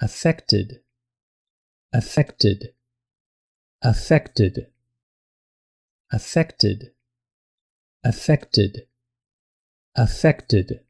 affected, affected, affected, affected, affected, affected.